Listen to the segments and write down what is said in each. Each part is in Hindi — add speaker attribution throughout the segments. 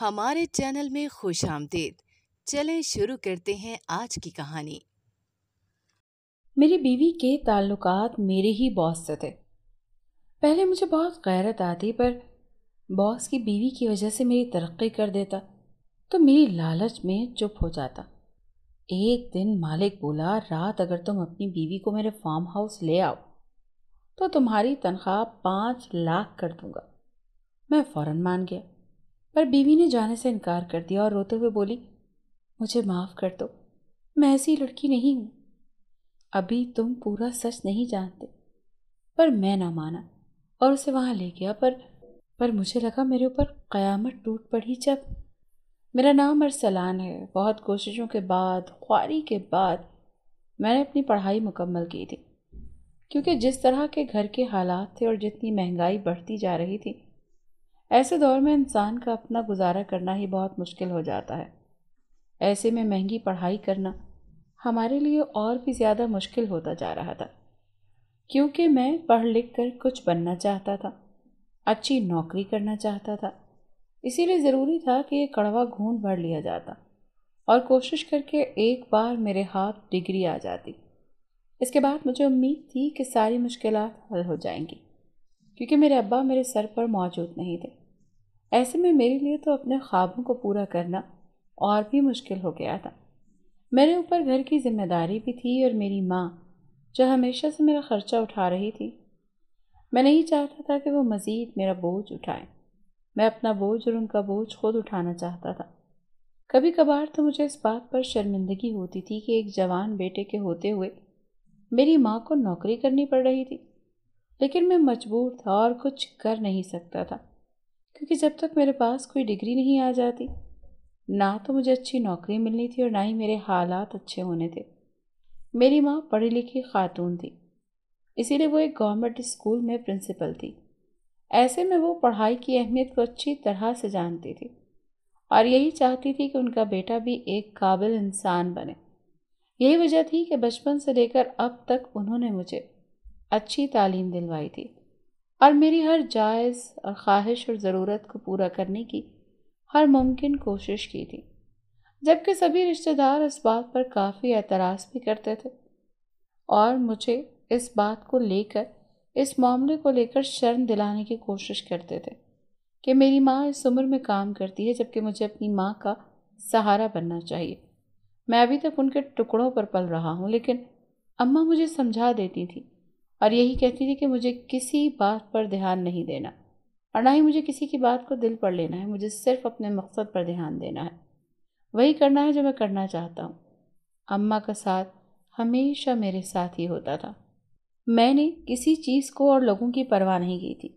Speaker 1: हमारे चैनल में खुश आमदेद चले शुरू करते हैं आज की कहानी मेरी बीवी के ताल्लुकात मेरे ही बॉस से थे पहले मुझे बहुत गैरत आती पर बॉस की बीवी की वजह से मेरी तरक्की कर देता तो मेरी लालच में चुप हो जाता एक दिन मालिक बोला रात अगर तुम अपनी बीवी को मेरे फार्म हाउस ले आओ तो तुम्हारी तनख्वाह पाँच लाख कर दूंगा मैं फ़ौरन मान गया पर बीवी ने जाने से इनकार कर दिया और रोते हुए बोली मुझे माफ़ कर दो मैं ऐसी लड़की नहीं हूँ अभी तुम पूरा सच नहीं जानते पर मैं ना माना और उसे वहाँ ले गया पर पर मुझे लगा मेरे ऊपर क़यामत टूट पड़ी जब मेरा नाम अरसलान है बहुत कोशिशों के बाद ख्वारी के बाद मैंने अपनी पढ़ाई मुकम्मल की थी क्योंकि जिस तरह के घर के हालात थे और जितनी महंगाई बढ़ती जा रही थी ऐसे दौर में इंसान का अपना गुजारा करना ही बहुत मुश्किल हो जाता है ऐसे में महंगी पढ़ाई करना हमारे लिए और भी ज़्यादा मुश्किल होता जा रहा था क्योंकि मैं पढ़ लिख कर कुछ बनना चाहता था अच्छी नौकरी करना चाहता था इसीलिए ज़रूरी था कि ये कड़वा घूंट भर लिया जाता और कोशिश करके एक बार मेरे हाथ डिग्री आ जाती इसके बाद मुझे उम्मीद थी कि सारी मुश्किल हल हो जाएंगी क्योंकि मेरे अब्बा मेरे सर पर मौजूद नहीं थे ऐसे में मेरे लिए तो अपने ख्वाबों को पूरा करना और भी मुश्किल हो गया था मेरे ऊपर घर की जिम्मेदारी भी थी और मेरी माँ जो हमेशा से मेरा ख़र्चा उठा रही थी मैं नहीं चाहता था कि वो मज़ीद मेरा बोझ उठाए मैं अपना बोझ और उनका बोझ खुद उठाना चाहता था कभी कभार तो मुझे इस बात पर शर्मिंदगी होती थी कि एक जवान बेटे के होते हुए मेरी माँ को नौकरी करनी पड़ रही थी लेकिन मैं मजबूर था और कुछ कर नहीं सकता था क्योंकि जब तक मेरे पास कोई डिग्री नहीं आ जाती ना तो मुझे अच्छी नौकरी मिलनी थी और ना ही मेरे हालात अच्छे होने थे मेरी माँ पढ़ी लिखी खातून थी इसीलिए वो एक गवर्नमेंट स्कूल में प्रिंसिपल थी ऐसे में वो पढ़ाई की अहमियत को अच्छी तरह से जानती थी और यही चाहती थी कि उनका बेटा भी एक काबिल इंसान बने यही वजह थी कि बचपन से लेकर अब तक उन्होंने मुझे अच्छी तालीम दिलवाई थी और मेरी हर जायज़ और ख्वाहिश और ज़रूरत को पूरा करने की हर मुमकिन कोशिश की थी जबकि सभी रिश्तेदार इस बात पर काफ़ी एतराज़ भी करते थे और मुझे इस बात को लेकर इस मामले को लेकर शर्म दिलाने की कोशिश करते थे कि मेरी माँ इस उम्र में काम करती है जबकि मुझे अपनी माँ का सहारा बनना चाहिए मैं अभी तक उनके टुकड़ों पर पल रहा हूँ लेकिन अम्मा मुझे समझा देती थी और यही कहती थी कि मुझे किसी बात पर ध्यान नहीं देना और ना ही मुझे किसी की बात को दिल पर लेना है मुझे सिर्फ अपने मकसद पर ध्यान देना है वही करना है जो मैं करना चाहता हूँ अम्मा का साथ हमेशा मेरे साथ ही होता था मैंने किसी चीज़ को और लोगों की परवाह नहीं की थी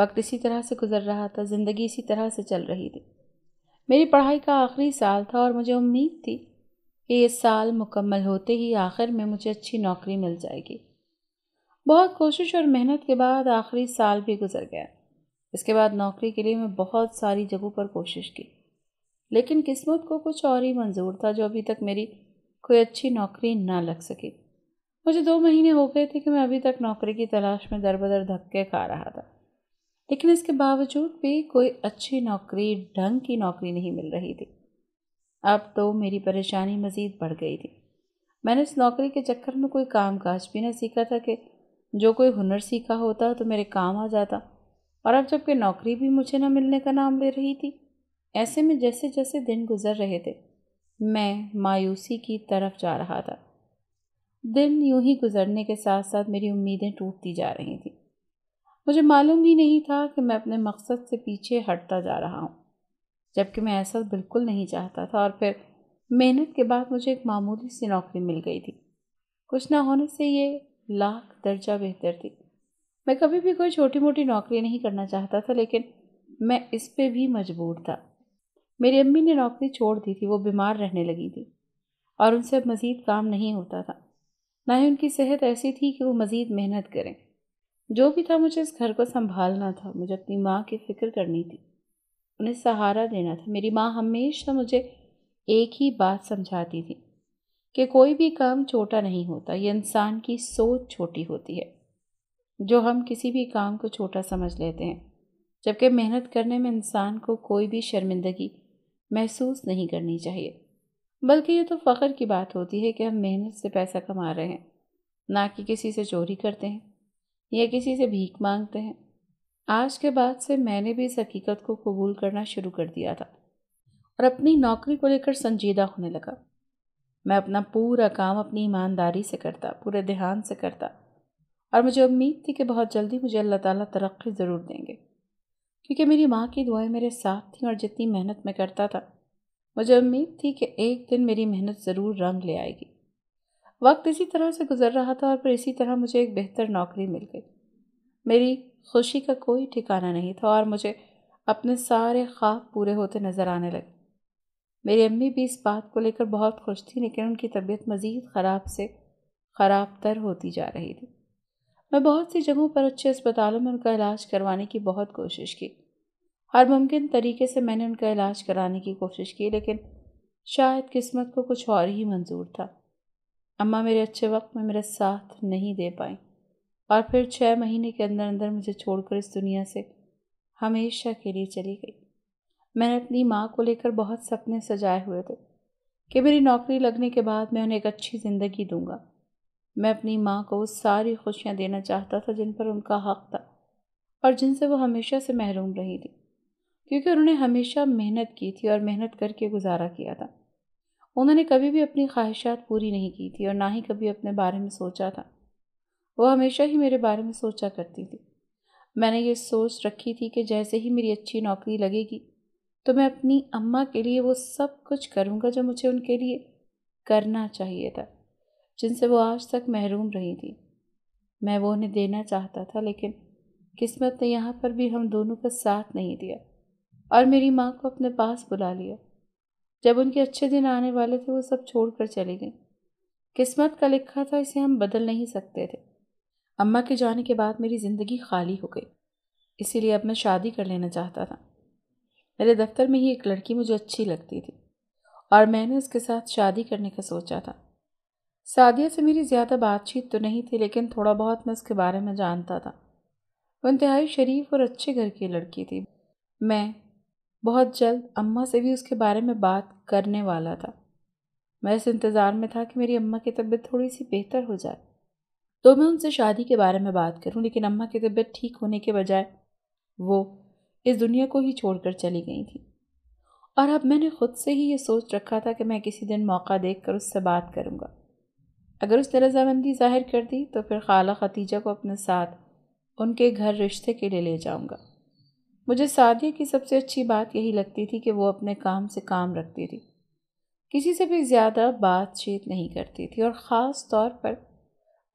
Speaker 1: वक्त इसी तरह से गुजर रहा था ज़िंदगी इसी तरह से चल रही थी मेरी पढ़ाई का आखिरी साल था और मुझे उम्मीद थी कि ये साल मुकम्मल होते ही आखिर में मुझे अच्छी नौकरी मिल जाएगी बहुत कोशिश और मेहनत के बाद आखिरी साल भी गुजर गया इसके बाद नौकरी के लिए मैं बहुत सारी जगहों पर कोशिश की लेकिन किस्मत को कुछ और ही मंजूर था जो अभी तक मेरी कोई अच्छी नौकरी ना लग सकी मुझे दो महीने हो गए थे कि मैं अभी तक नौकरी की तलाश में दर बदर धक्के खा रहा था लेकिन इसके बावजूद भी कोई अच्छी नौकरी ढंग की नौकरी नहीं मिल रही थी अब तो मेरी परेशानी मज़ीद बढ़ गई थी मैंने इस नौकरी के चक्कर में कोई काम काज भी ना सीखा था कि जो कोई हुनर सीखा होता तो मेरे काम आ जाता और अब जबकि नौकरी भी मुझे ना मिलने का नाम ले रही थी ऐसे में जैसे जैसे दिन गुजर रहे थे मैं मायूसी की तरफ जा रहा था दिन यूं ही गुजरने के साथ साथ मेरी उम्मीदें टूटती जा रही थी मुझे मालूम ही नहीं था कि मैं अपने मकसद से पीछे हटता जा रहा हूँ जबकि मैं ऐसा बिल्कुल नहीं चाहता था और फिर मेहनत के बाद मुझे एक मामूली सी नौकरी मिल गई थी कुछ ना होने से ये लाख दर्जा बेहतर थी मैं कभी भी कोई छोटी मोटी नौकरी नहीं करना चाहता था लेकिन मैं इस पर भी मजबूर था मेरी अम्मी ने नौकरी छोड़ दी थी वो बीमार रहने लगी थी और उनसे अब मज़ीद काम नहीं होता था ना ही उनकी सेहत ऐसी थी कि वो मज़ीद मेहनत करें जो भी था मुझे इस घर को संभालना था मुझे अपनी माँ की फ़िक्र करनी थी उन्हें सहारा देना था मेरी माँ हमेशा मुझे एक ही बात समझाती थी कि कोई भी काम छोटा नहीं होता ये इंसान की सोच छोटी होती है जो हम किसी भी काम को छोटा समझ लेते हैं जबकि मेहनत करने में इंसान को कोई भी शर्मिंदगी महसूस नहीं करनी चाहिए बल्कि ये तो फ़ख्र की बात होती है कि हम मेहनत से पैसा कमा रहे हैं ना कि किसी से चोरी करते हैं या किसी से भीख मांगते हैं आज के बाद से मैंने भी इस हकीकत को कबूल करना शुरू कर दिया था और अपनी नौकरी को लेकर संजीदा होने लगा मैं अपना पूरा काम अपनी ईमानदारी से करता पूरे ध्यान से करता और मुझे उम्मीद थी कि बहुत जल्दी मुझे अल्लाह ताला तरक्की ज़रूर देंगे क्योंकि मेरी माँ की दुआएं मेरे साथ थीं और जितनी मेहनत मैं करता था मुझे उम्मीद थी कि एक दिन मेरी मेहनत ज़रूर रंग ले आएगी वक्त इसी तरह से गुजर रहा था और फिर इसी तरह मुझे एक बेहतर नौकरी मिल गई मेरी खुशी का कोई ठिकाना नहीं था और मुझे अपने सारे ख्वाब पूरे होते नज़र आने लगे मेरी अम्मी भी इस बात को लेकर बहुत खुश थी लेकिन उनकी तबीयत मज़ीद ख़राब से ख़राब तर होती जा रही थी मैं बहुत सी जगहों पर अच्छे अस्पतालों में उनका इलाज करवाने की बहुत कोशिश की हर मुमकिन तरीके से मैंने उनका इलाज कराने की कोशिश की लेकिन शायद किस्मत को कुछ और ही मंजूर था अम्मा मेरे अच्छे वक्त में मेरा साथ नहीं दे पाई और फिर छः महीने के अंदर अंदर मुझे छोड़कर इस दुनिया से हमेशा के लिए चली गई मैंने अपनी माँ को लेकर बहुत सपने सजाए हुए थे कि मेरी नौकरी लगने के बाद मैं उन्हें एक अच्छी ज़िंदगी दूंगा मैं अपनी माँ को वो सारी खुशियाँ देना चाहता था जिन पर उनका हक था और जिनसे वो हमेशा से महरूम रही थी क्योंकि उन्होंने हमेशा मेहनत की थी और मेहनत करके गुजारा किया था उन्होंने कभी भी अपनी ख्वाहिशात पूरी नहीं की थी और ना ही कभी अपने बारे में सोचा था वो हमेशा ही मेरे बारे में सोचा करती थी मैंने ये सोच रखी थी कि जैसे ही मेरी अच्छी नौकरी लगेगी तो मैं अपनी अम्मा के लिए वो सब कुछ करूँगा जो मुझे उनके लिए करना चाहिए था जिनसे वो आज तक महरूम रही थी मैं वो उन्हें देना चाहता था लेकिन किस्मत ने यहाँ पर भी हम दोनों का साथ नहीं दिया और मेरी माँ को अपने पास बुला लिया जब उनके अच्छे दिन आने वाले थे वो सब छोड़कर चली गई किस्मत का लिखा था इसे हम बदल नहीं सकते थे अम्मा के जाने के बाद मेरी ज़िंदगी खाली हो गई इसीलिए अब मैं शादी कर लेना चाहता था मेरे दफ्तर में ही एक लड़की मुझे अच्छी लगती थी और मैंने उसके साथ शादी करने का सोचा था सादिया से मेरी ज़्यादा बातचीत तो नहीं थी लेकिन थोड़ा बहुत मैं उसके बारे में जानता था वो इंतहाई शरीफ और अच्छे घर की लड़की थी मैं बहुत जल्द अम्मा से भी उसके बारे में बात करने वाला था मैं इस इंतज़ार में था कि मेरी अम्मा की तबीयत थोड़ी सी बेहतर हो जाए तो मैं उनसे शादी के बारे में बात करूं लेकिन अम्मा की तबीयत ठीक होने के बजाय वो इस दुनिया को ही छोड़कर चली गई थी और अब मैंने खुद से ही ये सोच रखा था कि मैं किसी दिन मौका देख कर उससे बात करूँगा अगर उसने रजामंदी जाहिर कर दी तो फिर खाला खतीजा को अपने साथ उनके घर रिश्ते के लिए ले जाऊँगा मुझे सादिया की सबसे अच्छी बात यही लगती थी कि वो अपने काम से काम रखती थी किसी से भी ज़्यादा बातचीत नहीं करती थी और ख़ास तौर पर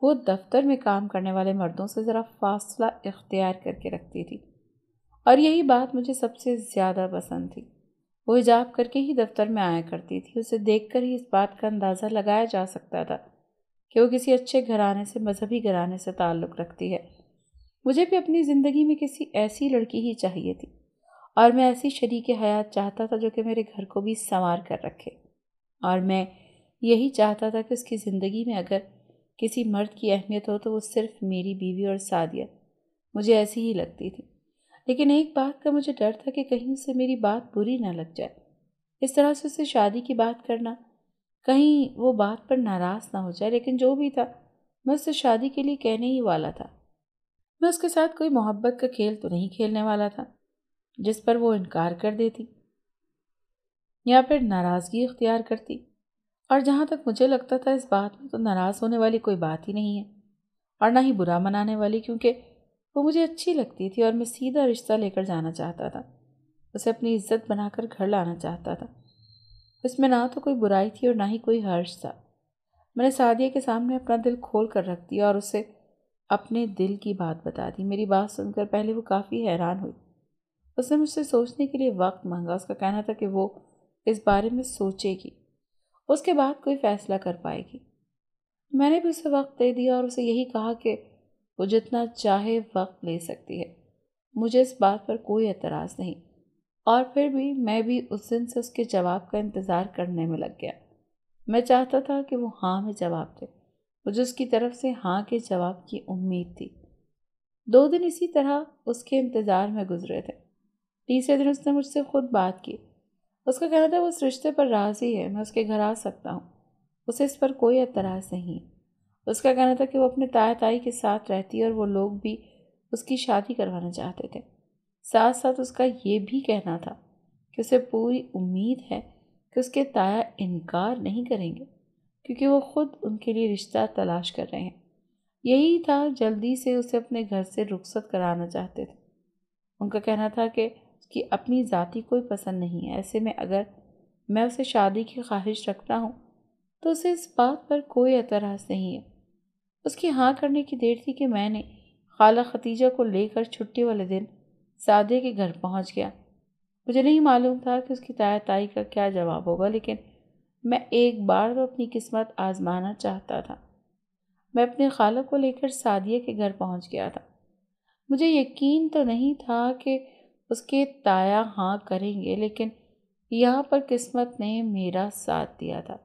Speaker 1: वो दफ्तर में काम करने वाले मर्दों से ज़रा फासला इख्तियार करके रखती थी और यही बात मुझे सबसे ज़्यादा पसंद थी वो हिजाब करके ही दफ्तर में आया करती थी उसे देख ही इस बात का अंदाज़ा लगाया जा सकता था कि वो किसी अच्छे घराने से मजहबी घराने से ताल्लुक़ रखती है मुझे भी अपनी ज़िंदगी में किसी ऐसी लड़की ही चाहिए थी और मैं ऐसी शरीक हयात चाहता था जो कि मेरे घर को भी संवार कर रखे और मैं यही चाहता था कि उसकी ज़िंदगी में अगर किसी मर्द की अहमियत हो तो वो सिर्फ मेरी बीवी और सादिया मुझे ऐसी ही लगती थी लेकिन एक बात का मुझे डर था कि कहीं उसे मेरी बात बुरी ना लग जाए इस तरह से उसे शादी की बात करना कहीं वो बात पर नाराज़ ना हो जाए लेकिन जो भी था मैं उससे शादी के लिए कहने ही वाला था मैं उसके साथ कोई मोहब्बत का खेल तो नहीं खेलने वाला था जिस पर वो इनकार कर देती या फिर नाराज़गी इख्तियार करती और जहाँ तक मुझे लगता था इस बात में तो नाराज़ होने वाली कोई बात ही नहीं है और ना ही बुरा मनाने वाली क्योंकि वो मुझे अच्छी लगती थी और मैं सीधा रिश्ता लेकर जाना चाहता था उसे अपनी इज्जत बनाकर घर लाना चाहता था इसमें ना तो कोई बुराई थी और ना ही कोई हर्ष था मैंने सादिया के सामने अपना दिल खोल कर रख दिया और उसे अपने दिल की बात बता दी मेरी बात सुनकर पहले वो काफ़ी हैरान हुई उसने मुझसे सोचने के लिए वक्त मांगा उसका कहना था कि वो इस बारे में सोचेगी उसके बाद कोई फैसला कर पाएगी मैंने भी उसे वक्त दे दिया और उसे यही कहा कि वो जितना चाहे वक्त ले सकती है मुझे इस बात पर कोई एतराज़ नहीं और फिर भी मैं भी उस दिन से उसके जवाब का इंतज़ार करने में लग गया मैं चाहता था कि वो हाँ में जवाब दे मुझे उसकी तरफ से हाँ के जवाब की उम्मीद थी दो दिन इसी तरह उसके इंतज़ार में गुजरे थे तीसरे दिन उसने मुझसे खुद बात की उसका कहना था वो उस रिश्ते पर राज़ी है मैं उसके घर आ सकता हूँ उसे इस पर कोई एतराज़ नहीं है उसका कहना था कि वो अपने ताया ताई के साथ रहती है और वो लोग भी उसकी शादी करवाना चाहते थे साथ साथ उसका ये भी कहना था कि उसे पूरी उम्मीद है कि उसके ताया इनकार नहीं करेंगे क्योंकि वो ख़ुद उनके लिए रिश्ता तलाश कर रहे हैं यही था जल्दी से उसे अपने घर से रुखसत कराना चाहते थे उनका कहना था कि उसकी अपनी ज़ाती कोई पसंद नहीं है ऐसे में अगर मैं उसे शादी की ख्वाहिश रखता हूँ तो उसे इस बात पर कोई एतराज़ नहीं है उसकी हाँ करने की देर थी कि मैंने खाला खतीजा को लेकर छुट्टी वाले दिन सादे के घर पहुँच गया मुझे नहीं मालूम था कि उसकी ताया ताई का क्या जवाब होगा लेकिन मैं एक बार तो अपनी किस्मत आजमाना चाहता था मैं अपने खाला को लेकर सादिया के घर पहुंच गया था मुझे यकीन तो नहीं था कि उसके ताया हाँ करेंगे लेकिन यहाँ पर किस्मत ने मेरा साथ दिया था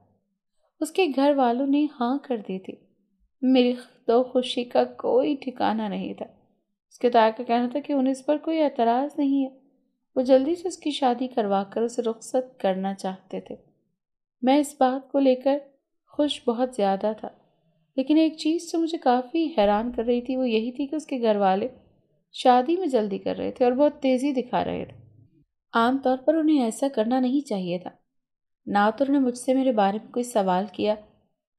Speaker 1: उसके घर वालों ने हाँ कर दी थी मेरी तो खुशी का कोई ठिकाना नहीं था उसके ताया का कहना था कि उन्हें इस पर कोई एतराज़ नहीं है वो जल्दी से उसकी शादी करवा कर उसे रुख्सत करना चाहते थे मैं इस बात को लेकर खुश बहुत ज़्यादा था लेकिन एक चीज़ जो मुझे काफ़ी हैरान कर रही थी वो यही थी कि उसके घर वाले शादी में जल्दी कर रहे थे और बहुत तेज़ी दिखा रहे थे आम तौर पर उन्हें ऐसा करना नहीं चाहिए था ना तो उन्होंने मुझसे मेरे बारे में कोई सवाल किया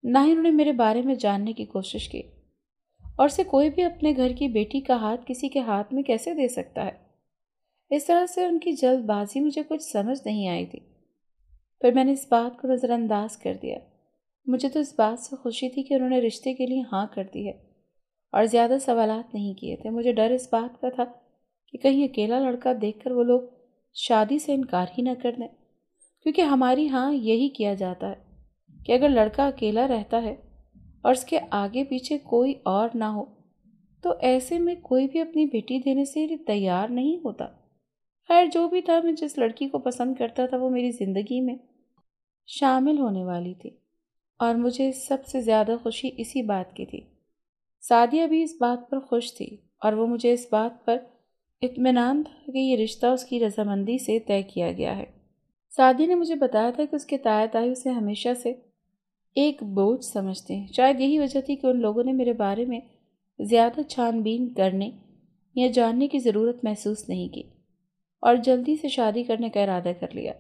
Speaker 1: ना ही उन्होंने मेरे बारे में जानने की कोशिश की और से कोई भी अपने घर की बेटी का हाथ किसी के हाथ में कैसे दे सकता है इस तरह से उनकी जल्दबाजी मुझे कुछ समझ नहीं आई थी पर मैंने इस बात को नज़रअंदाज कर दिया मुझे तो इस बात से खुशी थी कि उन्होंने रिश्ते के लिए हाँ कर दी है और ज़्यादा सवाल नहीं किए थे मुझे डर इस बात का था कि कहीं अकेला लड़का देख वो लोग शादी से इनकार ही ना कर दें क्योंकि हमारी हाँ यही किया जाता है कि अगर लड़का अकेला रहता है और उसके आगे पीछे कोई और ना हो तो ऐसे में कोई भी अपनी बेटी देने से तैयार नहीं होता खैर जो भी था मैं जिस लड़की को पसंद करता था वो मेरी ज़िंदगी में शामिल होने वाली थी और मुझे सबसे ज़्यादा खुशी इसी बात की थी सादिया भी इस बात पर खुश थी और वो मुझे इस बात पर इतमान था कि ये रिश्ता उसकी रजामंदी से तय किया गया है सादिया ने मुझे बताया था कि उसके ताया ताई उसे हमेशा से एक बोझ समझते हैं शायद यही वजह थी कि उन लोगों ने मेरे बारे में ज़्यादा छानबीन करने या जानने की ज़रूरत महसूस नहीं की और जल्दी से शादी करने का इरादा कर लिया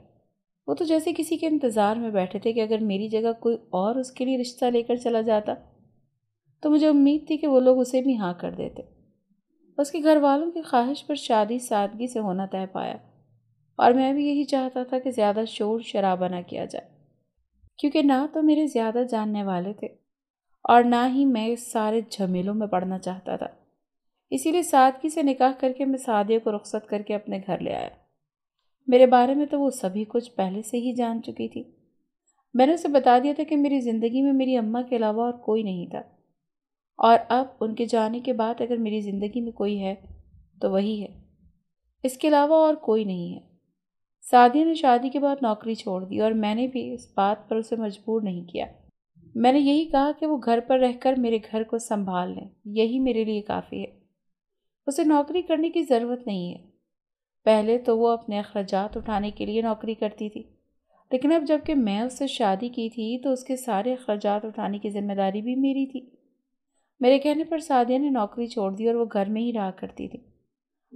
Speaker 1: वो तो जैसे किसी के इंतज़ार में बैठे थे कि अगर मेरी जगह कोई और उसके लिए रिश्ता लेकर चला जाता तो मुझे उम्मीद थी कि वो लोग उसे भी हाँ कर देते उसके घर वालों की ख्वाहिश पर शादी सादगी से होना तय पाया और मैं भी यही चाहता था कि ज़्यादा शोर शराबा ना किया जाए क्योंकि ना तो मेरे ज़्यादा जानने वाले थे और ना ही मैं सारे झमेलों में पढ़ना चाहता था इसीलिए सादगी से निकाह करके मैं सादिया को रख्सत करके अपने घर ले आया मेरे बारे में तो वो सभी कुछ पहले से ही जान चुकी थी मैंने उसे बता दिया था कि मेरी ज़िंदगी में मेरी अम्मा के अलावा और कोई नहीं था और अब उनके जाने के बाद अगर मेरी ज़िंदगी में कोई है तो वही है इसके अलावा और कोई नहीं है सादिया ने शादी के बाद नौकरी छोड़ दी और मैंने भी इस बात पर उसे मजबूर नहीं किया मैंने यही कहा कि वो घर पर रहकर मेरे घर को संभाल लें यही मेरे लिए काफ़ी है उसे नौकरी करने की ज़रूरत नहीं है पहले तो वो अपने अखराज उठाने के लिए नौकरी करती थी लेकिन अब जबकि मैं उससे शादी की थी तो उसके सारे अखराज उठाने की जिम्मेदारी भी मेरी थी मेरे कहने पर सादिया ने नौकरी छोड़ दी और वो घर में ही रहा करती थी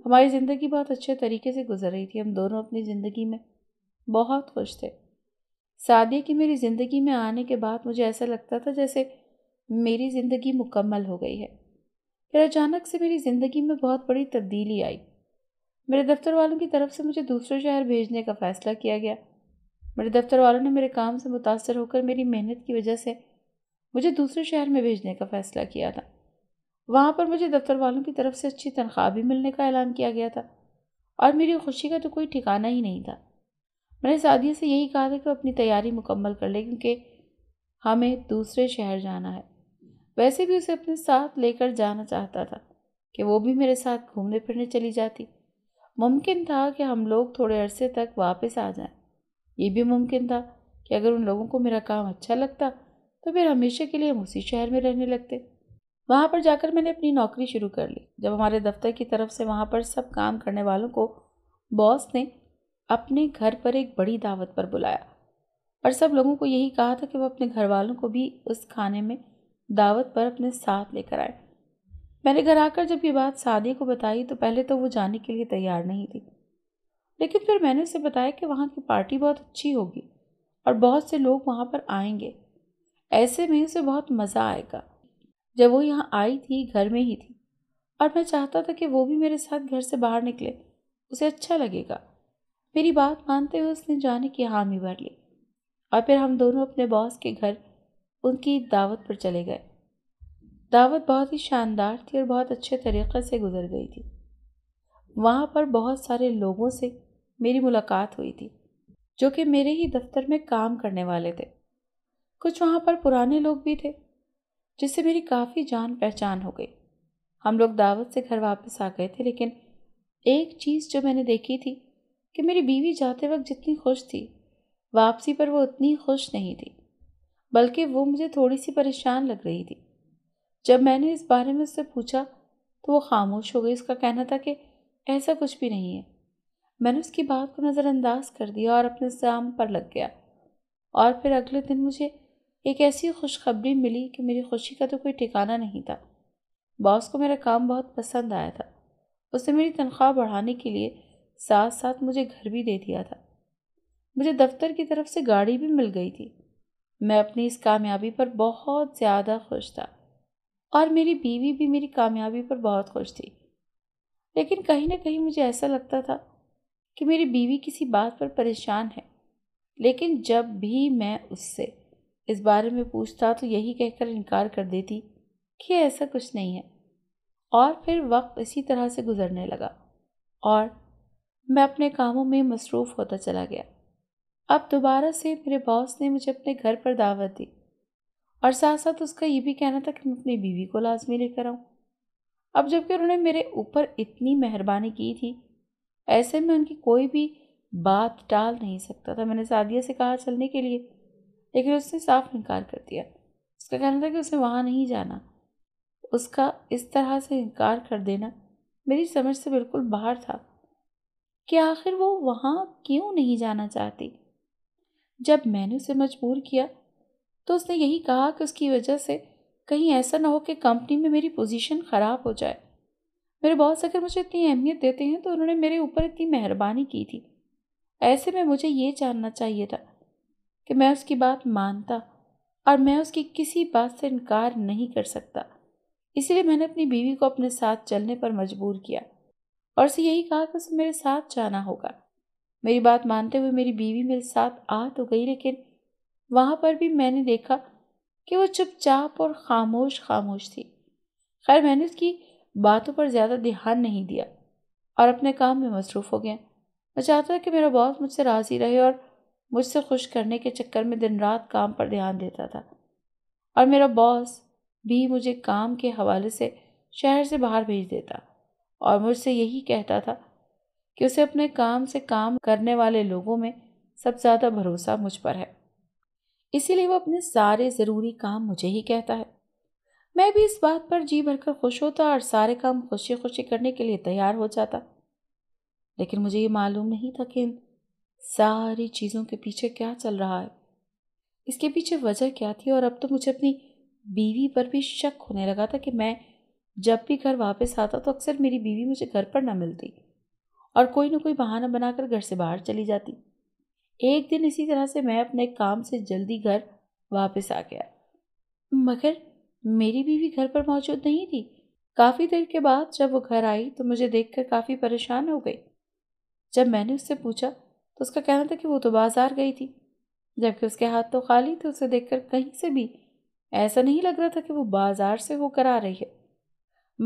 Speaker 1: हमारी ज़िंदगी बहुत अच्छे तरीके से गुजर रही थी हम दोनों अपनी ज़िंदगी में बहुत खुश थे सादिया की मेरी ज़िंदगी में आने के बाद मुझे ऐसा लगता था जैसे मेरी ज़िंदगी मुकम्मल हो गई है फिर अचानक से मेरी ज़िंदगी में बहुत बड़ी तब्दीली आई मेरे दफ्तर वालों की तरफ से मुझे दूसरे शहर भेजने का फ़ैसला किया गया मेरे दफ्तर वालों ने मेरे काम से मुतासर होकर मेरी मेहनत की वजह से मुझे दूसरे शहर में भेजने का फ़ैसला किया था वहाँ पर मुझे दफ्तर वालों की तरफ से अच्छी तनख्वाह भी मिलने का ऐलान किया गया था और मेरी खुशी का तो कोई ठिकाना ही नहीं था मैंने सादिया से यही कहा था कि अपनी तैयारी मुकम्मल कर ले क्योंकि हमें दूसरे शहर जाना है वैसे भी उसे अपने साथ लेकर जाना चाहता था कि वो भी मेरे साथ घूमने फिरने चली जाती मुमकिन था कि हम लोग थोड़े अरसे तक वापस आ जाएं। ये भी मुमकिन था कि अगर उन लोगों को मेरा काम अच्छा लगता तो फिर हमेशा के लिए हम उसी शहर में रहने लगते वहाँ पर जाकर मैंने अपनी नौकरी शुरू कर ली जब हमारे दफ्तर की तरफ से वहाँ पर सब काम करने वालों को बॉस ने अपने घर पर एक बड़ी दावत पर बुलाया और सब लोगों को यही कहा था कि वो अपने घर वालों को भी उस खाने में दावत पर अपने साथ लेकर आए मैंने घर आकर जब ये बात शादी को बताई तो पहले तो वो जाने के लिए तैयार नहीं थी लेकिन फिर मैंने उसे बताया कि वहाँ की पार्टी बहुत अच्छी होगी और बहुत से लोग वहाँ पर आएंगे ऐसे में उसे बहुत मज़ा आएगा जब वो यहाँ आई थी घर में ही थी और मैं चाहता था कि वो भी मेरे साथ घर से बाहर निकले उसे अच्छा लगेगा मेरी बात मानते हुए उसने जाने की हामी भर ली और फिर हम दोनों अपने बॉस के घर उनकी दावत पर चले गए दावत बहुत ही शानदार थी और बहुत अच्छे तरीक़े से गुजर गई थी वहाँ पर बहुत सारे लोगों से मेरी मुलाकात हुई थी जो कि मेरे ही दफ्तर में काम करने वाले थे कुछ वहाँ पर पुराने लोग भी थे जिससे मेरी काफ़ी जान पहचान हो गई हम लोग दावत से घर वापस आ गए थे लेकिन एक चीज़ जो मैंने देखी थी कि मेरी बीवी जाते वक्त जितनी खुश थी वापसी पर वो उतनी खुश नहीं थी बल्कि वो मुझे थोड़ी सी परेशान लग रही थी जब मैंने इस बारे में उससे पूछा तो वो खामोश हो गई उसका कहना था कि ऐसा कुछ भी नहीं है मैंने उसकी बात को नज़रअंदाज कर दिया और अपने शाम पर लग गया और फिर अगले दिन मुझे एक ऐसी खुशखबरी मिली कि मेरी खुशी का तो कोई ठिकाना नहीं था बॉस को मेरा काम बहुत पसंद आया था उसने मेरी तनख्वाह बढ़ाने के लिए साथ साथ मुझे घर भी दे दिया था मुझे दफ्तर की तरफ से गाड़ी भी मिल गई थी मैं अपनी इस कामयाबी पर बहुत ज़्यादा खुश था और मेरी बीवी भी मेरी कामयाबी पर बहुत खुश थी लेकिन कहीं ना कहीं मुझे ऐसा लगता था कि मेरी बीवी किसी बात पर परेशान है लेकिन जब भी मैं उससे इस बारे में पूछता तो यही कहकर इनकार कर देती कि ऐसा कुछ नहीं है और फिर वक्त इसी तरह से गुजरने लगा और मैं अपने कामों में मसरूफ़ होता चला गया अब दोबारा से मेरे बॉस ने मुझे अपने घर पर दावत दी और साथ साथ उसका ये भी कहना था कि मैं अपनी बीवी को लाजमी लेकर आऊँ अब जबकि उन्होंने मेरे ऊपर इतनी मेहरबानी की थी ऐसे में उनकी कोई भी बात टाल नहीं सकता था मैंने सादिया से कहा चलने के लिए लेकिन उसने साफ इनकार कर दिया उसका कहना था कि उसे वहाँ नहीं जाना उसका इस तरह से इनकार कर देना मेरी समझ से बिल्कुल बाहर था कि आखिर वो वहाँ क्यों नहीं जाना चाहती जब मैंने उसे मजबूर किया तो उसने यही कहा कि उसकी वजह से कहीं ऐसा ना हो कि कंपनी में मेरी पोजीशन ख़राब हो जाए मेरे बॉस अगर मुझे इतनी अहमियत देते हैं तो उन्होंने मेरे ऊपर इतनी मेहरबानी की थी ऐसे में मुझे ये जानना चाहिए था कि मैं उसकी बात मानता और मैं उसकी किसी बात से इनकार नहीं कर सकता इसलिए मैंने अपनी बीवी को अपने साथ चलने पर मजबूर किया और उसे यही कहा कि उसे मेरे साथ जाना होगा मेरी बात मानते हुए मेरी बीवी मेरे साथ आ तो गई लेकिन वहाँ पर भी मैंने देखा कि वो चुपचाप और खामोश खामोश थी खैर मैंने उसकी बातों पर ज़्यादा ध्यान नहीं दिया और अपने काम में मसरूफ़ हो गया मैं चाहता था कि मेरा बॉस मुझसे राज़ी रहे और मुझसे खुश करने के चक्कर में दिन रात काम पर ध्यान देता था और मेरा बॉस भी मुझे काम के हवाले से शहर से बाहर भेज देता और मुझसे यही कहता था कि उसे अपने काम से काम करने वाले लोगों में सब ज़्यादा भरोसा मुझ पर है इसीलिए वो अपने सारे ज़रूरी काम मुझे ही कहता है मैं भी इस बात पर जी भरकर खुश होता और सारे काम खुशी खुशी करने के लिए तैयार हो जाता लेकिन मुझे ये मालूम नहीं था कि इन सारी चीज़ों के पीछे क्या चल रहा है इसके पीछे वजह क्या थी और अब तो मुझे अपनी बीवी पर भी शक होने लगा था कि मैं जब भी घर वापस आता तो अक्सर मेरी बीवी मुझे घर पर ना मिलती और कोई ना कोई बहाना बनाकर घर से बाहर चली जाती एक दिन इसी तरह से मैं अपने काम से जल्दी घर वापस आ गया मगर मेरी बीवी घर पर मौजूद नहीं थी काफ़ी देर के बाद जब वो घर आई तो मुझे देखकर काफ़ी परेशान हो गई जब मैंने उससे पूछा उसका कहना था कि वो तो बाजार गई थी जबकि उसके हाथ तो खाली थे उसे देखकर कहीं से भी ऐसा नहीं लग रहा था कि वो बाजार से होकर आ रही है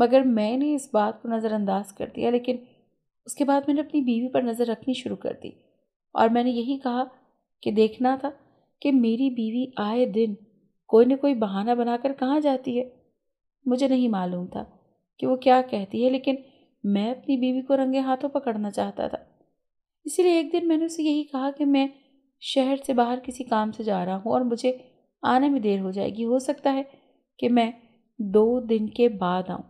Speaker 1: मगर मैंने इस बात को नज़रअंदाज कर दिया लेकिन उसके बाद मैंने अपनी बीवी पर नज़र रखनी शुरू कर दी और मैंने यही कहा कि देखना था कि मेरी बीवी आए दिन कोई न कोई बहाना बनाकर कहाँ जाती है मुझे नहीं मालूम था कि वो क्या कहती है लेकिन मैं अपनी बीवी को रंगे हाथों पकड़ना चाहता था इसीलिए एक दिन मैंने उसे यही कहा कि मैं शहर से बाहर किसी काम से जा रहा हूँ और मुझे आने में देर हो जाएगी हो सकता है कि मैं दो दिन के बाद आऊँ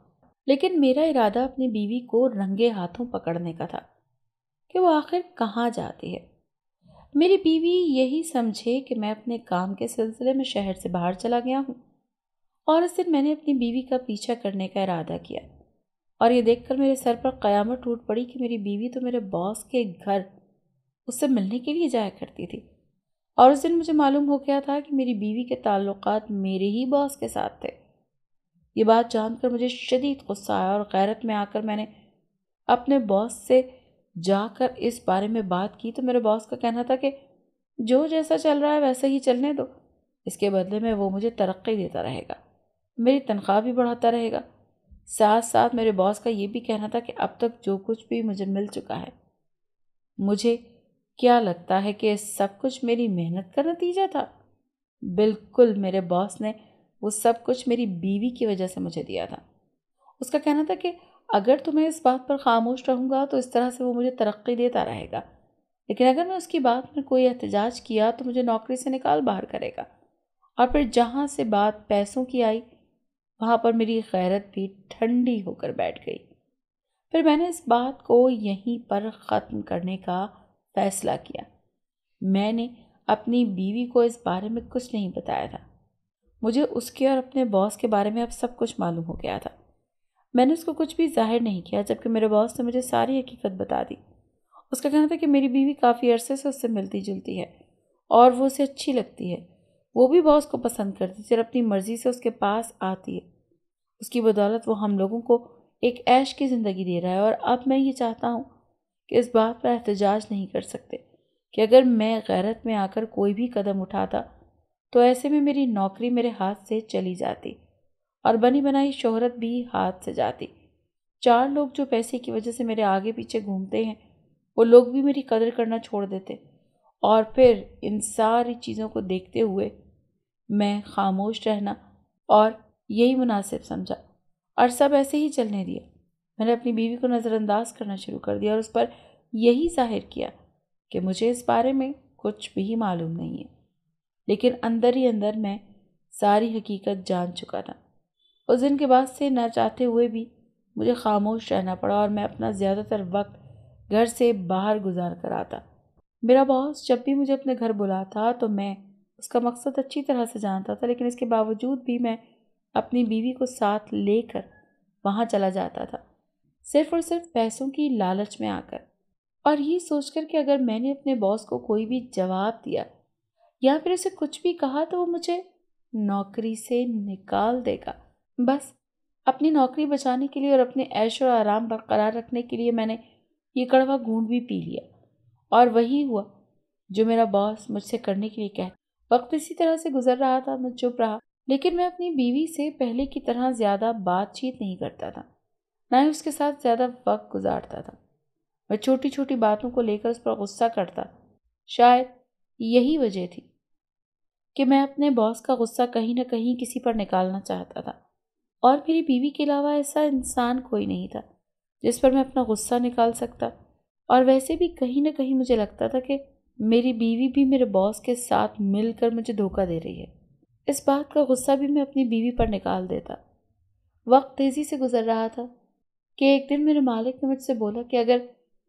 Speaker 1: लेकिन मेरा इरादा अपनी बीवी को रंगे हाथों पकड़ने का था कि वो आखिर कहाँ जाती है मेरी बीवी यही समझे कि मैं अपने काम के सिलसिले में शहर से बाहर चला गया हूँ और उस दिन मैंने अपनी बीवी का पीछा करने का इरादा किया और ये देखकर मेरे सर पर क़यामत टूट पड़ी कि मेरी बीवी तो मेरे बॉस के घर उससे मिलने के लिए जाया करती थी और उस दिन मुझे मालूम हो गया था कि मेरी बीवी के ताल्लुकात मेरे ही बॉस के साथ थे ये बात जानकर मुझे शदीद गुस्सा आया और गैरत में आकर मैंने अपने बॉस से जाकर इस बारे में बात की तो मेरे बॉस का कहना था कि जो जैसा चल रहा है वैसा ही चलने दो इसके बदले में वो मुझे तरक्की देता रहेगा मेरी तनख्वाह भी बढ़ाता रहेगा साथ साथ मेरे बॉस का ये भी कहना था कि अब तक जो कुछ भी मुझे मिल चुका है मुझे क्या लगता है कि सब कुछ मेरी मेहनत का नतीजा था बिल्कुल मेरे बॉस ने वो सब कुछ मेरी बीवी की वजह से मुझे दिया था उसका कहना था कि अगर तो मैं इस बात पर खामोश रहूँगा तो इस तरह से वो मुझे तरक्की देता रहेगा लेकिन अगर मैं उसकी बात में कोई एहतजाज किया तो मुझे नौकरी से निकाल बाहर करेगा और फिर जहाँ से बात पैसों की आई वहाँ पर मेरी गैरत भी ठंडी होकर बैठ गई फिर मैंने इस बात को यहीं पर ख़त्म करने का फ़ैसला किया मैंने अपनी बीवी को इस बारे में कुछ नहीं बताया था मुझे उसके और अपने बॉस के बारे में अब सब कुछ मालूम हो गया था मैंने उसको कुछ भी जाहिर नहीं किया जबकि मेरे बॉस ने मुझे सारी हकीकत बता दी उसका कहना था कि मेरी बीवी काफ़ी अरसे से उससे मिलती जुलती है और वो उसे अच्छी लगती है वो भी बहुत को पसंद करती थी अपनी मर्ज़ी से उसके पास आती है उसकी बदौलत वो हम लोगों को एक ऐश की ज़िंदगी दे रहा है और अब मैं ये चाहता हूँ कि इस बात पर एहतजाज नहीं कर सकते कि अगर मैं गैरत में आकर कोई भी कदम उठाता तो ऐसे में मेरी नौकरी मेरे हाथ से चली जाती और बनी बनाई शोहरत भी हाथ से जाती चार लोग जो पैसे की वजह से मेरे आगे पीछे घूमते हैं वो लोग भी मेरी कदर करना छोड़ देते और फिर इन सारी चीज़ों को देखते हुए मैं खामोश रहना और यही मुनासिब समझा और सब ऐसे ही चलने दिया मैंने अपनी बीवी को नज़रअंदाज करना शुरू कर दिया और उस पर यही जाहिर किया कि मुझे इस बारे में कुछ भी मालूम नहीं है लेकिन अंदर ही अंदर मैं सारी हकीकत जान चुका था उस दिन के बाद से ना चाहते हुए भी मुझे खामोश रहना पड़ा और मैं अपना ज़्यादातर वक्त घर से बाहर गुजार कर आता मेरा बॉस जब भी मुझे अपने घर बुलाता तो मैं उसका मकसद अच्छी तरह से जानता था लेकिन इसके बावजूद भी मैं अपनी बीवी को साथ लेकर वहाँ चला जाता था सिर्फ और सिर्फ पैसों की लालच में आकर और ये सोचकर कि अगर मैंने अपने बॉस को कोई भी जवाब दिया या फिर उसे कुछ भी कहा तो वो मुझे नौकरी से निकाल देगा बस अपनी नौकरी बचाने के लिए और अपने ऐश और आराम बरकरार रखने के लिए मैंने ये कड़वा घूंढ भी पी लिया और वही हुआ जो मेरा बॉस मुझसे करने के लिए कहता वक्त इसी तरह से गुजर रहा था मैं चुप रहा लेकिन मैं अपनी बीवी से पहले की तरह ज़्यादा बातचीत नहीं करता था ना ही उसके साथ ज़्यादा वक्त गुजारता था मैं छोटी छोटी बातों को लेकर उस पर गुस्सा करता शायद यही वजह थी कि मैं अपने बॉस का गुस्सा कहीं ना कहीं किसी पर निकालना चाहता था और मेरी बीवी के अलावा ऐसा इंसान कोई नहीं था जिस पर मैं अपना गुस्सा निकाल सकता और वैसे भी कहीं ना कहीं मुझे लगता था कि मेरी बीवी भी मेरे बॉस के साथ मिलकर मुझे धोखा दे रही है इस बात का गुस्सा भी मैं अपनी बीवी पर निकाल देता वक्त तेज़ी से गुजर रहा था कि एक दिन मेरे मालिक ने मुझसे बोला कि अगर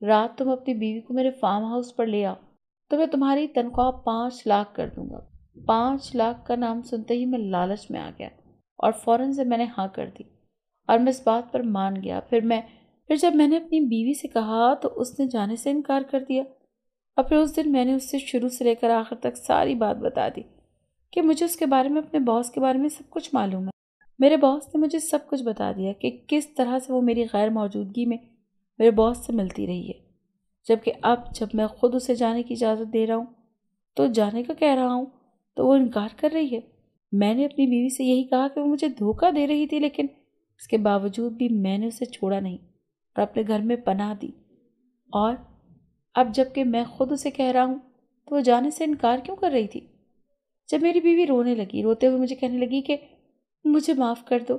Speaker 1: रात तुम अपनी बीवी को मेरे फार्म हाउस पर ले आओ तो मैं तुम्हारी तनख्वाह पाँच लाख कर दूंगा पाँच लाख का नाम सुनते ही मैं लालच में आ गया और फ़ौर से मैंने हाँ कर दी और मैं इस बात पर मान गया फिर मैं फिर जब मैंने अपनी बीवी से कहा तो उसने जाने से इनकार कर दिया और फिर उस दिन मैंने उससे शुरू से लेकर आखिर तक सारी बात बता दी कि मुझे उसके बारे में अपने बॉस के बारे में सब कुछ मालूम है मेरे बॉस ने मुझे सब कुछ बता दिया कि किस तरह से वो मेरी गैर मौजूदगी में मेरे बॉस से मिलती रही है जबकि अब जब मैं ख़ुद उसे जाने की इजाज़त दे रहा हूँ तो जाने का कह रहा हूँ तो वो इनकार कर रही है मैंने अपनी बीवी से यही कहा कि वो मुझे धोखा दे रही थी लेकिन इसके बावजूद भी मैंने उसे छोड़ा नहीं और अपने घर में पनाह दी और अब जबकि मैं खुद उसे कह रहा हूँ तो वो जाने से इनकार क्यों कर रही थी जब मेरी बीवी रोने लगी रोते हुए मुझे कहने लगी कि मुझे माफ़ कर दो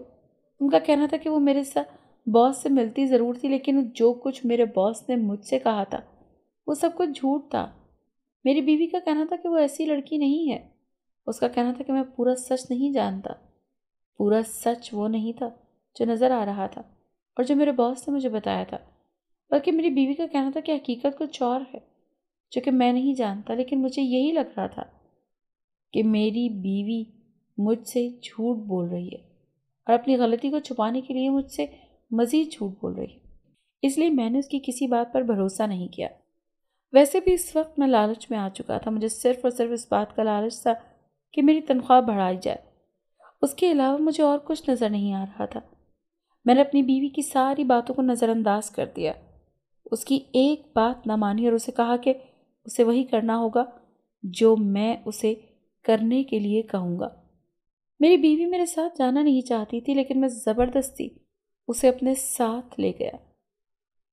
Speaker 1: उनका कहना था कि वो मेरे साथ बॉस से मिलती ज़रूर थी लेकिन जो कुछ मेरे बॉस ने मुझसे कहा था वो सब कुछ झूठ था मेरी बीवी का कहना था कि वो ऐसी लड़की नहीं है उसका कहना था कि मैं पूरा सच नहीं जानता पूरा सच वो नहीं था जो नज़र आ रहा था और जो मेरे बॉस ने मुझे बताया था बल्कि मेरी बीवी का कहना था कि हकीकत कुछ और है जो कि मैं नहीं जानता लेकिन मुझे यही लग रहा था कि मेरी बीवी मुझसे झूठ बोल रही है और अपनी गलती को छुपाने के लिए मुझसे मज़ीद झूठ बोल रही है इसलिए मैंने उसकी किसी बात पर भरोसा नहीं किया वैसे भी इस वक्त मैं लालच में आ चुका था मुझे सिर्फ और सिर्फ इस बात का लालच था कि मेरी तनख्वाह बढ़ाई जाए उसके अलावा मुझे और कुछ नज़र नहीं आ रहा था मैंने अपनी बीवी की सारी बातों को नज़रअंदाज कर दिया उसकी एक बात ना मानी और उसे कहा कि उसे वही करना होगा जो मैं उसे करने के लिए कहूँगा मेरी बीवी मेरे साथ जाना नहीं चाहती थी लेकिन मैं ज़बरदस्ती उसे अपने साथ ले गया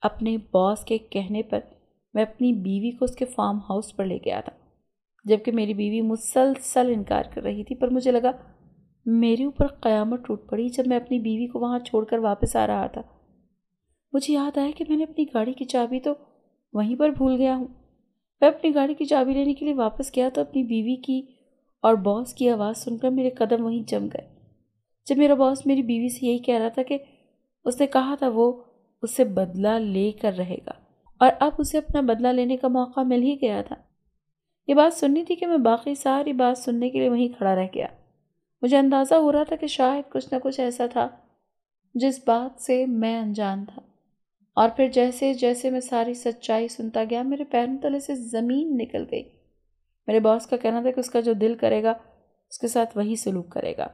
Speaker 1: अपने बॉस के कहने पर मैं अपनी बीवी को उसके फार्म हाउस पर ले गया था जबकि मेरी बीवी मुसलसल इनकार कर रही थी पर मुझे लगा मेरे ऊपर क़यामत टूट पड़ी जब मैं अपनी बीवी को वहाँ छोड़कर वापस आ रहा था मुझे याद आया कि मैंने अपनी गाड़ी की चाबी तो वहीं पर भूल गया हूँ मैं अपनी गाड़ी की चाबी लेने के लिए वापस गया तो अपनी बीवी की और बॉस की आवाज़ सुनकर मेरे कदम वहीं जम गए जब मेरा बॉस मेरी बीवी से यही कह रहा था कि उसने कहा था वो उससे बदला ले कर रहेगा और अब उसे अपना बदला लेने का मौका मिल ही गया था ये बात सुननी थी कि मैं बाकी सारी बात सुनने के लिए वहीं खड़ा रह गया मुझे अंदाज़ा हो रहा था कि शायद कुछ ना कुछ ऐसा था जिस बात से मैं अनजान था और फिर जैसे जैसे मैं सारी सच्चाई सुनता गया मेरे पैरों तले से ज़मीन निकल गई मेरे बॉस का कहना था कि उसका जो दिल करेगा उसके साथ वही सलूक करेगा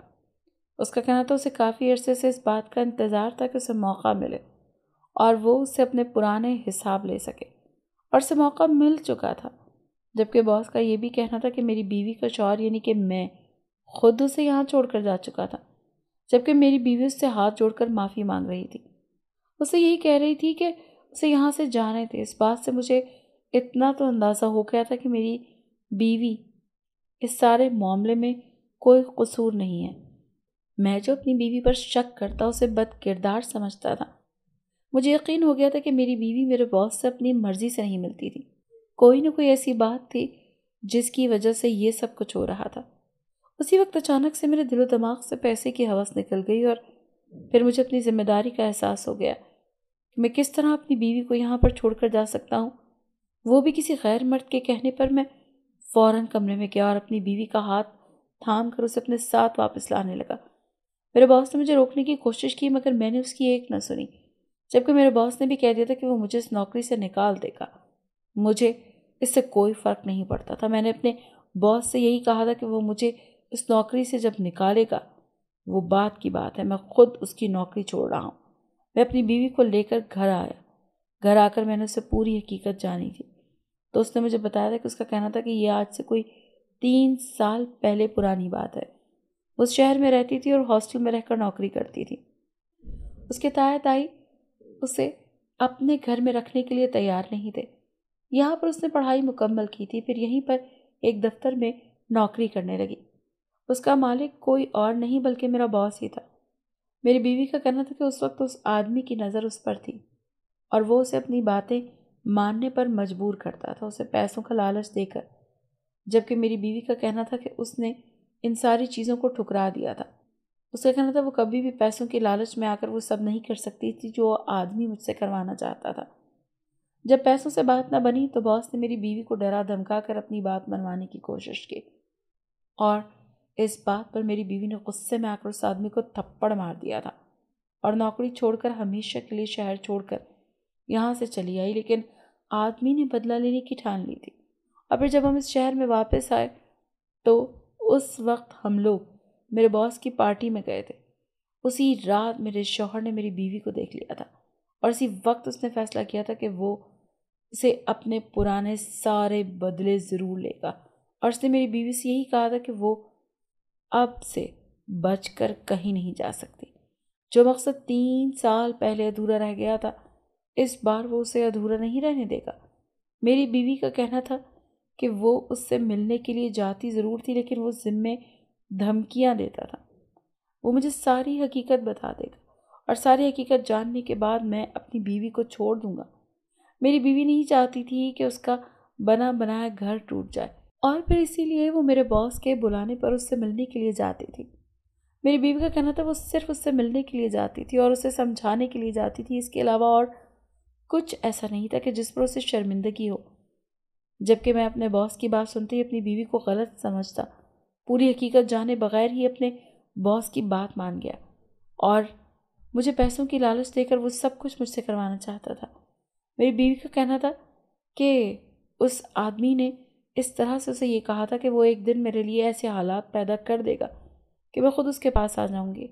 Speaker 1: उसका कहना था उसे काफ़ी अरसे से इस बात का इंतज़ार था कि उसे मौका मिले और वो उससे अपने पुराने हिसाब ले सके और उसे मौका मिल चुका था जबकि बॉस का ये भी कहना था कि मेरी बीवी का शौर यानी कि मैं खुद उसे यहाँ छोड़ जा चुका था जबकि मेरी बीवी उससे हाथ जोड़कर माफ़ी मांग रही थी उसे यही कह रही थी कि उसे यहाँ से जाने थे तो इस बात से मुझे इतना तो अंदाज़ा हो गया था कि मेरी बीवी इस सारे मामले में कोई कसूर नहीं है मैं जो अपनी बीवी पर शक करता उसे बद किरदार समझता था मुझे यकीन हो गया था कि मेरी बीवी मेरे बॉस से अपनी मर्ज़ी से नहीं मिलती थी कोई ना कोई ऐसी बात थी जिसकी वजह से ये सब कुछ हो रहा था उसी वक्त अचानक से मेरे दिलो दिमाग से पैसे की हवस निकल गई और फिर मुझे अपनी ज़िम्मेदारी का एहसास हो गया कि मैं किस तरह अपनी बीवी को यहाँ पर छोड़कर जा सकता हूँ वो भी किसी गैर मर्द के कहने पर मैं फ़ौर कमरे में गया और अपनी बीवी का हाथ थाम कर उसे अपने साथ वापस लाने लगा मेरे बॉस ने मुझे रोकने की कोशिश की मगर मैंने उसकी एक न सुनी जबकि मेरे बॉस ने भी कह दिया था कि वो मुझे इस नौकरी से निकाल देगा मुझे इससे कोई फ़र्क नहीं पड़ता था मैंने अपने बॉस से यही कहा था कि वो मुझे इस नौकरी से जब निकालेगा वो बात की बात है मैं खुद उसकी नौकरी छोड़ रहा हूँ मैं अपनी बीवी को लेकर घर आया घर आकर मैंने उससे पूरी हकीकत जानी थी तो उसने मुझे बताया था कि उसका कहना था कि यह आज से कोई तीन साल पहले पुरानी बात है उस शहर में रहती थी और हॉस्टल में रहकर नौकरी करती थी उसके ताया ताई उसे अपने घर में रखने के लिए तैयार नहीं थे यहाँ पर उसने पढ़ाई मुकम्मल की थी फिर यहीं पर एक दफ्तर में नौकरी करने लगी उसका मालिक कोई और नहीं बल्कि मेरा बॉस ही था मेरी बीवी का कहना था कि उस वक्त उस आदमी की नज़र उस पर थी और वो उसे अपनी बातें मानने पर मजबूर करता था उसे पैसों का लालच देकर जबकि मेरी बीवी का कहना था कि उसने इन सारी चीज़ों को ठुकरा दिया था उसका कहना था वो कभी भी पैसों के लालच में आकर वो सब नहीं कर सकती थी जो आदमी मुझसे करवाना चाहता था जब पैसों से बात ना बनी तो बॉस ने मेरी बीवी को डरा धमका कर अपनी बात मनवाने की कोशिश की और इस बात पर मेरी बीवी ने गुस्से में आकर उस आदमी को थप्पड़ मार दिया था और नौकरी छोड़कर हमेशा के लिए शहर छोड़कर यहाँ से चली आई लेकिन आदमी ने बदला लेने की ठान ली थी और फिर जब हम इस शहर में वापस आए तो उस वक्त हम लोग मेरे बॉस की पार्टी में गए थे उसी रात मेरे शोहर ने मेरी बीवी को देख लिया था और इसी वक्त उसने फैसला किया था कि वो उसे अपने पुराने सारे बदले ज़रूर लेगा और उसने मेरी बीवी से यही कहा था कि वो अब से बचकर कहीं नहीं जा सकती जो मकसद तीन साल पहले अधूरा रह गया था इस बार वो उसे अधूरा नहीं रहने देगा मेरी बीवी का कहना था कि वो उससे मिलने के लिए जाती ज़रूर थी लेकिन वो जिम्मे धमकियाँ देता था वो मुझे सारी हकीकत बता देगा और सारी हकीकत जानने के बाद मैं अपनी बीवी को छोड़ दूँगा मेरी बीवी नहीं चाहती थी कि उसका बना बनाया घर टूट जाए और फिर इसीलिए वो मेरे बॉस के बुलाने पर उससे मिलने के लिए जाती थी मेरी बीवी का कहना था वो सिर्फ उससे मिलने के लिए जाती थी और उसे समझाने के लिए जाती थी इसके अलावा और कुछ ऐसा नहीं था कि जिस पर उसे शर्मिंदगी हो जबकि मैं अपने बॉस की बात सुनते ही अपनी बीवी को गलत समझता पूरी हकीकत जाने बगैर ही अपने बॉस की बात मान गया और मुझे पैसों की लालच देकर वो सब कुछ मुझसे करवाना चाहता था मेरी बीवी का कहना था कि उस आदमी ने इस तरह से उसे ये कहा था कि वो एक दिन मेरे लिए ऐसे हालात पैदा कर देगा कि मैं ख़ुद उसके पास आ जाऊँगी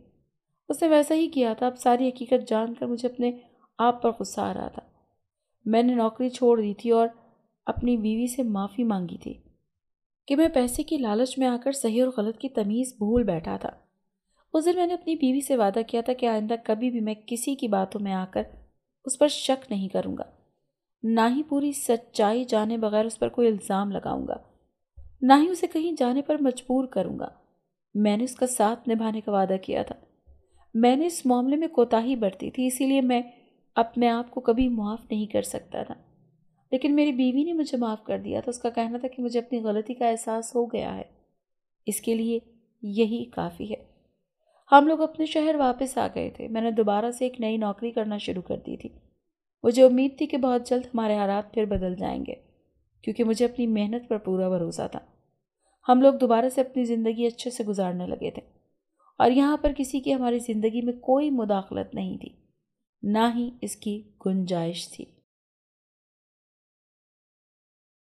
Speaker 1: उसने वैसा ही किया था अब सारी हकीकत जानकर मुझे अपने आप पर गुस्सा आ रहा था मैंने नौकरी छोड़ दी थी और अपनी बीवी से माफ़ी मांगी थी कि मैं पैसे की लालच में आकर सही और गलत की तमीज़ भूल बैठा था उस दिन मैंने अपनी बीवी से वादा किया था कि आइंदा कभी भी मैं किसी की बातों में आकर उस पर शक नहीं करूँगा ना ही पूरी सच्चाई जाने बगैर उस पर कोई इल्ज़ाम लगाऊंगा ना ही उसे कहीं जाने पर मजबूर करूंगा मैंने उसका साथ निभाने का वादा किया था मैंने इस मामले में कोताही बरती थी इसीलिए मैं अपने आप को कभी माफ़ नहीं कर सकता था लेकिन मेरी बीवी ने मुझे माफ़ कर दिया था उसका कहना था कि मुझे अपनी गलती का एहसास हो गया है इसके लिए यही काफ़ी है हम लोग अपने शहर वापस आ गए थे मैंने दोबारा से एक नई नौकरी करना शुरू कर दी थी मुझे उम्मीद थी कि बहुत जल्द हमारे हालात फिर बदल जाएंगे क्योंकि मुझे अपनी मेहनत पर पूरा भरोसा था हम लोग दोबारा से अपनी ज़िंदगी अच्छे से गुजारने लगे थे और यहाँ पर किसी की हमारी ज़िंदगी में कोई मुदाखलत नहीं थी ना ही इसकी गुंजाइश थी